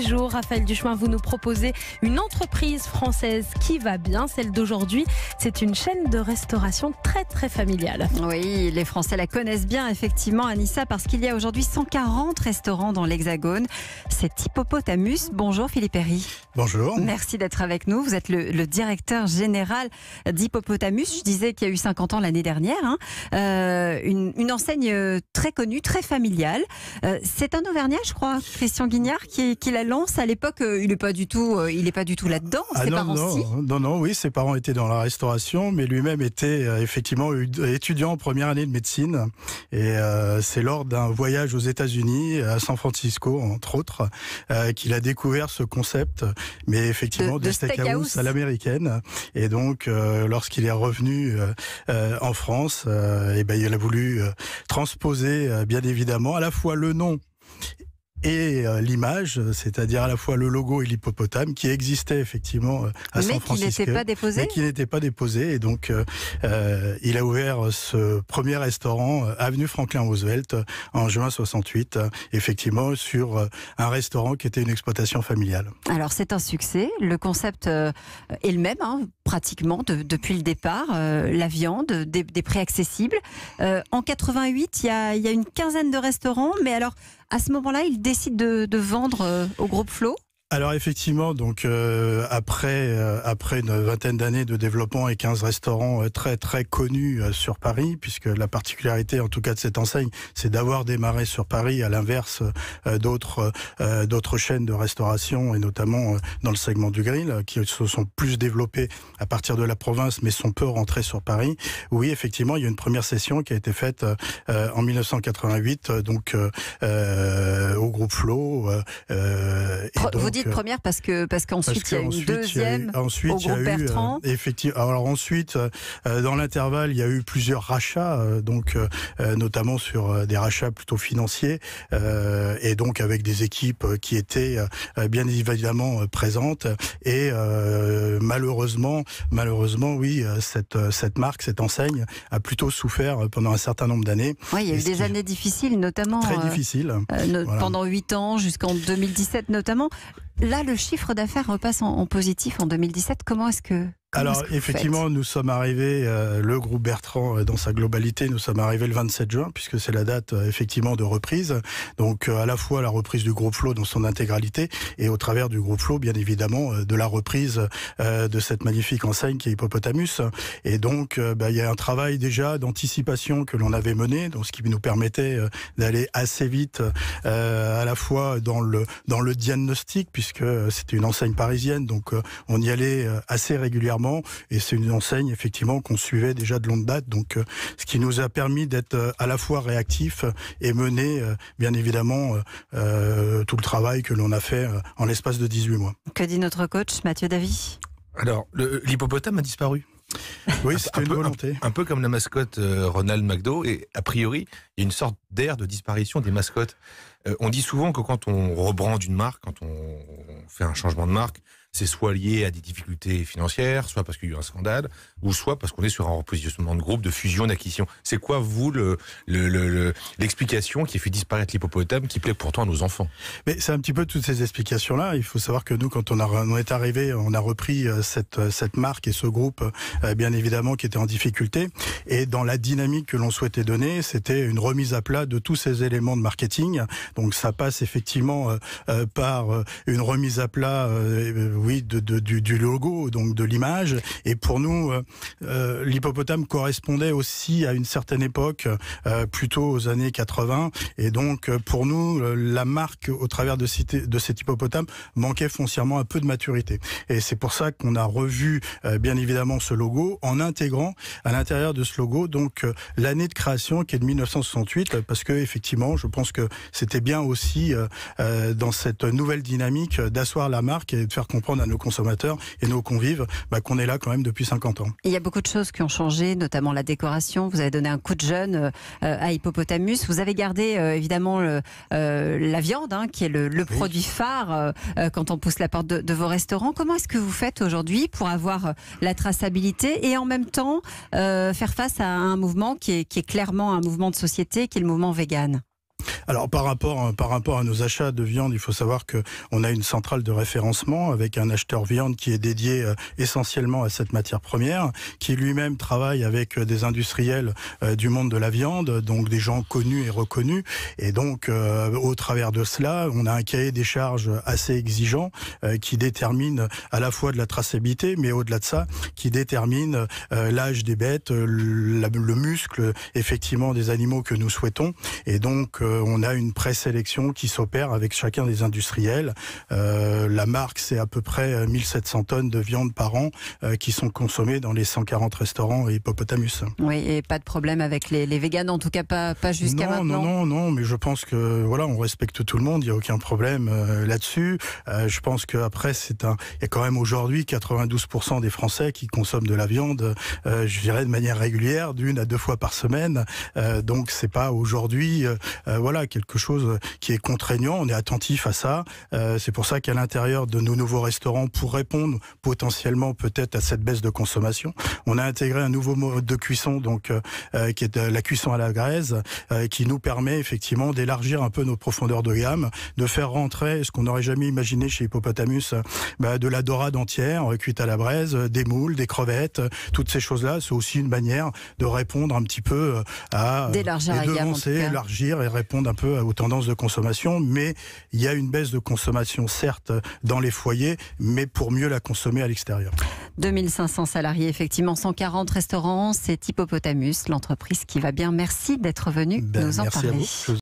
jours. Raphaël Duchemin, vous nous proposez une entreprise française qui va bien, celle d'aujourd'hui. C'est une chaîne de restauration très très familiale. Oui, les Français la connaissent bien effectivement, Anissa, parce qu'il y a aujourd'hui 140 restaurants dans l'Hexagone. C'est Hippopotamus. Bonjour Philippe Perry. Bonjour. Merci d'être avec nous. Vous êtes le, directeur général d'Hippopotamus. Je disais qu'il y a eu 50 ans l'année dernière. Hein. Euh, une, enseigne euh, très connue, très familiale. Euh, c'est un Auvergnat, je crois, Christian Guignard, qui, qui l'a lance à l'époque, euh, il n'est pas du tout, euh, il est pas du tout là-dedans. Ah ses non, parents non, si. non, non, oui, ses parents étaient dans la restauration, mais lui-même était euh, effectivement étudiant en première année de médecine. Et c'est lors d'un voyage aux États-Unis, à San Francisco entre autres, qu'il a découvert ce concept, mais effectivement de, à l'américaine. Et donc, lorsqu'il est revenu en France, et eh ben, il a voulu transposer bien évidemment à la fois le nom et euh, l'image, c'est-à-dire à la fois le logo et l'hippopotame qui existait effectivement euh, à mais San Francisco. Mais qui n'était pas déposé. qui n'était pas déposé. Et donc, euh, il a ouvert ce premier restaurant, avenue Franklin Roosevelt, en juin 68, effectivement, sur un restaurant qui était une exploitation familiale. Alors, c'est un succès. Le concept est le même, hein, pratiquement, depuis le départ. la viande, des, des prix accessibles. en 88, il y a une quinzaine de restaurants, mais alors à ce moment-là, il décide de, vendre euh, au groupe Flo alors effectivement, donc euh, après euh, après une vingtaine d'années de développement et 15 restaurants euh, très très connus sur Paris, puisque la particularité en tout cas de cette enseigne, c'est d'avoir démarré sur Paris à l'inverse d'autres d'autres chaînes de restauration et notamment dans le segment du grill qui se sont plus développées à partir de la province mais sont peu rentrées sur Paris. Oui, effectivement, il y a une première session qui a été faite en 1988 donc au groupe Flo et donc, première parce que parce qu'ensuite il y a une deuxième ensuite, il y a eu, euh, euh, effectivement. Alors ensuite, euh, dans l'intervalle, il y a eu plusieurs rachats, donc notamment sur des rachats plutôt financiers et donc avec des équipes qui étaient bien évidemment présentes et malheureusement, malheureusement, oui, cette cette marque, cette enseigne a plutôt souffert pendant un certain nombre d'années. Oui, il y a eu des années difficiles, notamment très difficiles pendant 8 ans jusqu'en 2017 notamment. Là, le chiffre d'affaires repasse en, en, positif en 2017. Comment est-ce que alors effectivement, nous sommes arrivés, euh, le groupe Bertrand euh, dans sa globalité, nous sommes arrivés le 27 juin puisque c'est la date euh, effectivement de reprise. Donc à la fois la reprise du groupe Flow dans son intégralité et au travers du groupe Flo bien évidemment, de la reprise de cette magnifique enseigne qui est Hippopotamus. Et donc bah, il y a un travail déjà d'anticipation que l'on avait mené, donc ce qui nous permettait d'aller assez vite à la fois dans le dans le diagnostic puisque c'était une enseigne parisienne, donc on y allait assez régulièrement et c'est une enseigne, effectivement, qu'on suivait déjà de longue date. Donc, euh, ce qui nous a permis d'être euh, à la fois réactifs et mener, euh, bien évidemment, tout le travail que l'on a fait en l'espace de 18 mois. Que dit notre coach, Mathieu Davy Alors, l'hippopotame a disparu. Oui, c'était une volonté. Un, peu comme la mascotte Ronald McDo. Et a priori, il y a une sorte d'air de disparition des mascottes. Euh, on dit souvent que quand on rebrande une marque, quand on fait un changement de marque, c'est soit lié à des difficultés financières, soit parce qu'il y a eu un scandale, ou soit parce qu'on est sur un repositionnement de groupe, de fusion, d'acquisition. C'est quoi, vous, l'explication le, qui fait disparaître l'hippopotame, qui plaît pourtant à nos enfants Mais c'est un petit peu toutes ces explications-là. Il faut savoir que nous, quand on, est arrivé, on a repris euh, cette, euh, cette marque et ce groupe, bien évidemment, qui était en difficulté. Et dans la dynamique que l'on souhaitait donner, c'était une remise à plat de tous ces éléments de marketing, donc ça passe effectivement euh, euh, par euh, une remise à plat, oui, de, du, logo, donc de l'image. Et pour nous, l'hippopotame correspondait aussi à une certaine époque, plutôt aux années 80. Et donc pour nous, la marque au travers de, cité, de cet hippopotame manquait foncièrement un peu de maturité. Et c'est pour ça qu'on a revu bien évidemment ce logo en intégrant à l'intérieur de ce logo donc l'année de création qui est de 1968 parce que effectivement, je pense que c'était bien aussi euh, euh, dans cette nouvelle dynamique d'asseoir la marque et de faire comprendre à nos consommateurs et nos convives bah, qu'on est là quand même depuis 50 ans. Il y a beaucoup de choses qui ont changé, notamment la décoration. Vous avez donné un coup de jeune euh, à Hippopotamus. Vous avez gardé évidemment la viande, hein, qui est le, produit phare quand on pousse la porte de, vos restaurants. Comment est-ce que vous faites aujourd'hui pour avoir la traçabilité et en même temps faire face à un mouvement qui est, qui est clairement un mouvement de société, qui est le mouvement vegan alors par rapport, par rapport à nos achats de viande, il faut savoir qu'on a une centrale de référencement avec un acheteur viande qui est dédié euh, essentiellement à cette matière première, qui lui-même travaille avec euh, des industriels euh, du monde de la viande, donc des gens connus et reconnus. Et donc au travers de cela, on a un cahier des charges assez exigeant qui détermine à la fois de la traçabilité, mais au-delà de ça, qui détermine l'âge des bêtes, le muscle effectivement des animaux que nous souhaitons. Et donc euh, on a une présélection qui s'opère avec chacun des industriels. Euh, la marque, c'est à peu près 1700 euh, tonnes de viande par an qui sont consommées dans les 140 restaurants et hippopotamus. Oui, et pas de problème avec les, les véganes, en tout cas pas, pas jusqu'à maintenant. Non, non, non, mais je pense que voilà, on respecte tout le monde, il n'y a aucun problème là-dessus. je pense qu'après, c'est un. Il y a quand même aujourd'hui 92% des Français qui consomment de la viande, je dirais de manière régulière, d'une à deux fois par semaine. donc c'est pas aujourd'hui voilà quelque chose qui est contraignant. On est attentif à ça. Euh, c'est pour ça qu'à l'intérieur de nos nouveaux restaurants, pour répondre potentiellement peut-être à cette baisse de consommation, on a intégré un nouveau mode de cuisson, donc euh, euh, qui est la cuisson à la graisse, qui nous permet effectivement d'élargir un peu nos profondeurs de gamme, de faire rentrer ce qu'on n'aurait jamais imaginé chez Hippopotamus, bah, de la dorade entière cuite à la braise, des moules, des crevettes, toutes ces choses-là, c'est aussi une manière de répondre un petit peu à d'élargir, élargir et répondre un peu euh, aux tendances de consommation, mais il y a une baisse de consommation, certes, dans les foyers, mais pour mieux la consommer à l'extérieur. 2500 salariés, effectivement, 140 restaurants, c'est Hippopotamus, l'entreprise qui va bien. Merci d'être venu ben, nous en parler.